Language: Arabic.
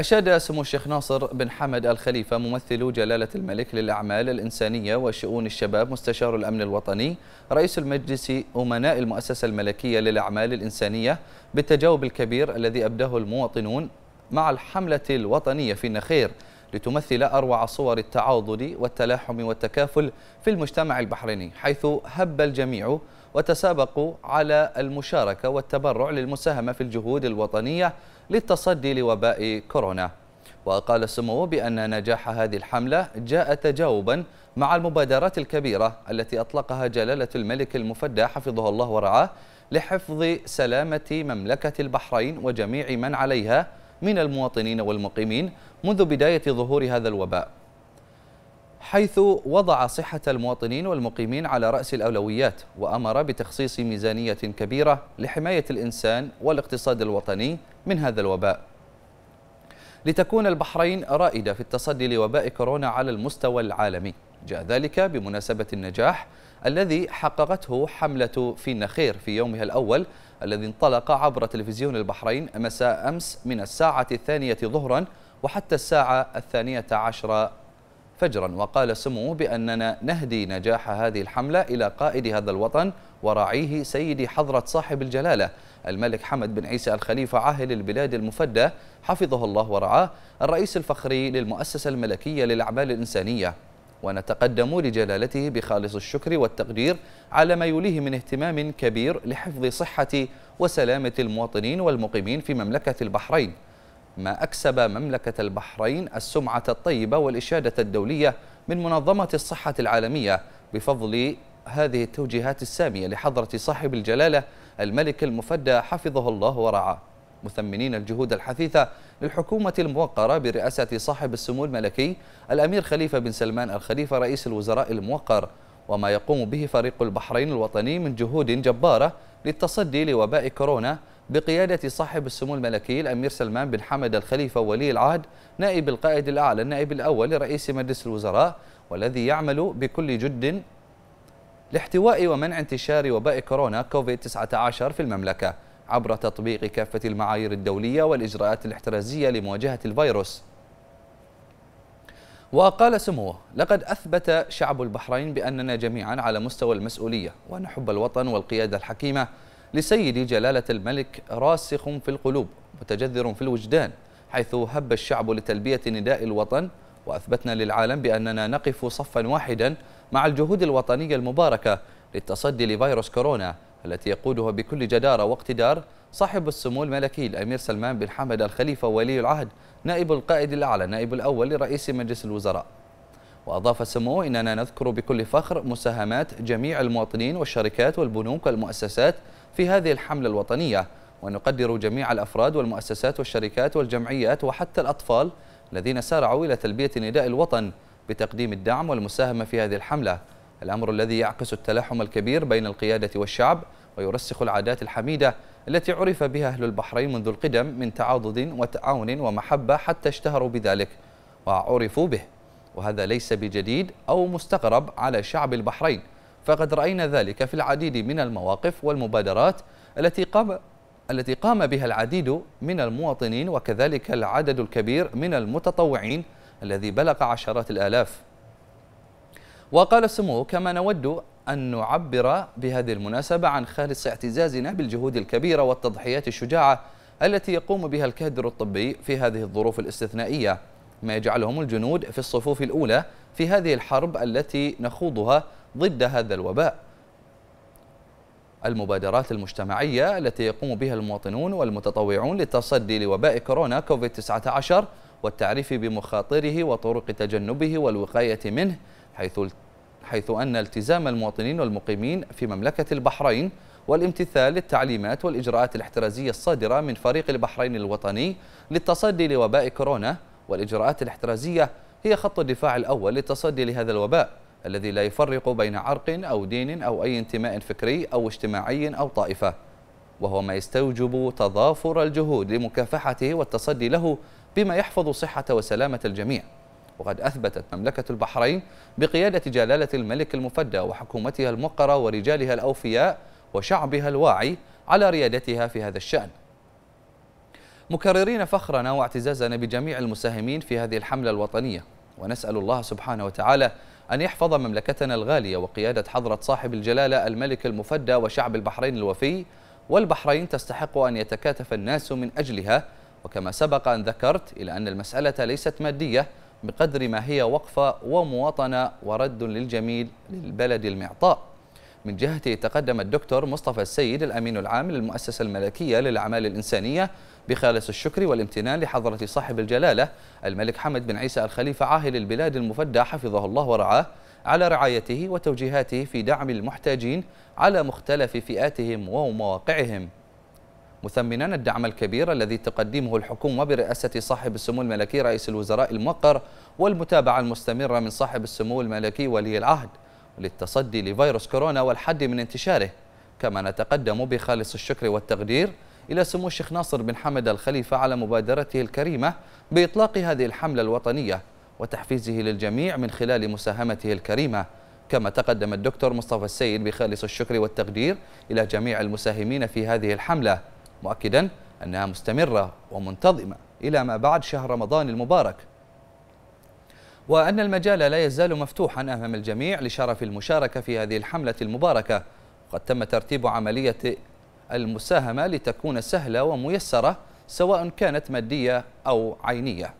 أشاد سمو الشيخ ناصر بن حمد الخليفة ممثل جلالة الملك للأعمال الإنسانية وشؤون الشباب مستشار الأمن الوطني رئيس المجلس أمناء المؤسسة الملكية للأعمال الإنسانية بالتجاوب الكبير الذي أبداه المواطنون مع الحملة الوطنية في النخير لتمثل أروع صور التعاضد والتلاحم والتكافل في المجتمع البحريني حيث هب الجميع وتسابقوا على المشاركة والتبرع للمساهمة في الجهود الوطنية للتصدي لوباء كورونا وقال السمو بأن نجاح هذه الحملة جاء تجاوبا مع المبادرات الكبيرة التي أطلقها جلالة الملك المفدى حفظه الله ورعاه لحفظ سلامة مملكة البحرين وجميع من عليها من المواطنين والمقيمين منذ بداية ظهور هذا الوباء حيث وضع صحة المواطنين والمقيمين على رأس الأولويات وأمر بتخصيص ميزانية كبيرة لحماية الإنسان والاقتصاد الوطني من هذا الوباء لتكون البحرين رائدة في التصدي لوباء كورونا على المستوى العالمي جاء ذلك بمناسبة النجاح الذي حققته حملة في النخير في يومها الأول الذي انطلق عبر تلفزيون البحرين مساء أمس من الساعة الثانية ظهرا وحتى الساعة الثانية عشرة فجرا وقال سموه بأننا نهدي نجاح هذه الحملة إلى قائد هذا الوطن وراعيه سيدي حضرة صاحب الجلالة الملك حمد بن عيسى الخليفة عاهل البلاد المفدى حفظه الله ورعاه الرئيس الفخري للمؤسسة الملكية للأعمال الإنسانية ونتقدم لجلالته بخالص الشكر والتقدير على ما يوليه من اهتمام كبير لحفظ صحة وسلامة المواطنين والمقيمين في مملكة البحرين ما أكسب مملكة البحرين السمعة الطيبة والإشادة الدولية من منظمة الصحة العالمية بفضل هذه التوجيهات السامية لحضرة صاحب الجلالة الملك المفدى حفظه الله ورعاه مثمنين الجهود الحثيثة للحكومة الموقرة برئاسة صاحب السمو الملكي الأمير خليفة بن سلمان الخليفة رئيس الوزراء الموقر وما يقوم به فريق البحرين الوطني من جهود جبارة للتصدي لوباء كورونا بقيادة صاحب السمو الملكي الأمير سلمان بن حمد الخليفة ولي العهد نائب القائد الأعلى النائب الأول لرئيس مجلس الوزراء والذي يعمل بكل جد لاحتواء ومنع انتشار وباء كورونا كوفيد-19 في المملكة عبر تطبيق كافة المعايير الدولية والإجراءات الاحترازية لمواجهة الفيروس وقال سموه لقد أثبت شعب البحرين بأننا جميعا على مستوى المسؤولية ونحب الوطن والقيادة الحكيمة لسيدي جلالة الملك راسخ في القلوب متجذر في الوجدان حيث هب الشعب لتلبية نداء الوطن وأثبتنا للعالم بأننا نقف صفا واحدا مع الجهود الوطنية المباركة للتصدي لفيروس كورونا التي يقودها بكل جدارة واقتدار صاحب السمو الملكي الأمير سلمان بن حمد الخليفة ولي العهد نائب القائد الأعلى نائب الأول لرئيس مجلس الوزراء وأضاف السمو إننا نذكر بكل فخر مساهمات جميع المواطنين والشركات والبنوك والمؤسسات في هذه الحملة الوطنية ونقدر جميع الأفراد والمؤسسات والشركات والجمعيات وحتى الأطفال الذين سارعوا إلى تلبية نداء الوطن بتقديم الدعم والمساهمة في هذه الحملة الأمر الذي يعكس التلاحم الكبير بين القيادة والشعب ويرسخ العادات الحميدة التي عرف بها أهل البحرين منذ القدم من تعاضد وتعاون ومحبة حتى اشتهروا بذلك وعرفوا به وهذا ليس بجديد أو مستغرب على شعب البحرين فقد رأينا ذلك في العديد من المواقف والمبادرات التي قام التي قام بها العديد من المواطنين وكذلك العدد الكبير من المتطوعين الذي بلغ عشرات الآلاف وقال سموه كما نود أن نعبر بهذه المناسبة عن خالص اعتزازنا بالجهود الكبيرة والتضحيات الشجاعة التي يقوم بها الكادر الطبي في هذه الظروف الاستثنائية ما يجعلهم الجنود في الصفوف الأولى في هذه الحرب التي نخوضها ضد هذا الوباء المبادرات المجتمعية التي يقوم بها المواطنون والمتطوعون للتصدي لوباء كورونا كوفيد-19 والتعريف بمخاطره وطرق تجنبه والوقاية منه حيث حيث أن التزام المواطنين والمقيمين في مملكة البحرين والامتثال للتعليمات والإجراءات الاحترازية الصادرة من فريق البحرين الوطني للتصدي لوباء كورونا والإجراءات الاحترازية هي خط الدفاع الأول للتصدي لهذا الوباء الذي لا يفرق بين عرق أو دين أو أي انتماء فكري أو اجتماعي أو طائفة وهو ما يستوجب تضافر الجهود لمكافحته والتصدي له بما يحفظ صحة وسلامة الجميع وقد أثبتت مملكة البحرين بقيادة جلالة الملك المفدى وحكومتها الموقرة ورجالها الأوفياء وشعبها الواعي على ريادتها في هذا الشأن مكررين فخرنا واعتزازنا بجميع المساهمين في هذه الحملة الوطنية ونسأل الله سبحانه وتعالى أن يحفظ مملكتنا الغالية وقيادة حضرة صاحب الجلالة الملك المفدى وشعب البحرين الوفي والبحرين تستحق أن يتكاتف الناس من أجلها وكما سبق أن ذكرت إلى أن المسألة ليست مادية بقدر ما هي وقفة ومواطنة ورد للجميل للبلد المعطاء من جهته تقدم الدكتور مصطفى السيد الأمين العام للمؤسسة الملكية للأعمال الإنسانية بخالص الشكر والامتنان لحضرة صاحب الجلالة الملك حمد بن عيسى الخليفة عاهل البلاد المفدى حفظه الله ورعاه على رعايته وتوجيهاته في دعم المحتاجين على مختلف فئاتهم ومواقعهم مثمنا الدعم الكبير الذي تقدمه الحكومة برئاسة صاحب السمو الملكي رئيس الوزراء الموقر والمتابعة المستمرة من صاحب السمو الملكي ولي العهد للتصدي لفيروس كورونا والحد من انتشاره كما نتقدم بخالص الشكر والتقدير إلى سمو الشيخ ناصر بن حمد الخليفة على مبادرته الكريمة بإطلاق هذه الحملة الوطنية وتحفيزه للجميع من خلال مساهمته الكريمة كما تقدم الدكتور مصطفى السيد بخالص الشكر والتقدير إلى جميع المساهمين في هذه الحملة مؤكدا أنها مستمرة ومنتظمة إلى ما بعد شهر رمضان المبارك وأن المجال لا يزال مفتوحا أمام الجميع لشرف المشاركة في هذه الحملة المباركة وقد تم ترتيب عملية المساهمة لتكون سهلة وميسرة سواء كانت مادية أو عينية